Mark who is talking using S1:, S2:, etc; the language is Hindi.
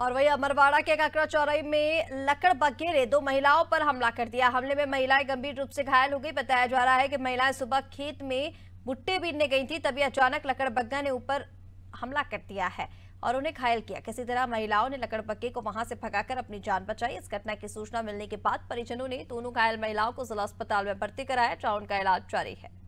S1: और वही अमरवाड़ा के काकरा चौराई में लकड़ बग्घे ने दो महिलाओं पर हमला कर दिया हमले में महिलाएं गंभीर रूप से घायल हो गई बताया जा रहा है कि महिलाएं सुबह खेत में भुट्टे बीनने गई थी तभी अचानक लकड़बग्घा ने ऊपर हमला कर दिया है और उन्हें घायल किया किसी तरह महिलाओं ने लकड़बग्घे को वहां से भगाकर अपनी जान बचाई इस घटना की सूचना मिलने के बाद परिजनों ने दोनों घायल महिलाओं को जिला अस्पताल में भर्ती कराया जहां उनका इलाज जारी है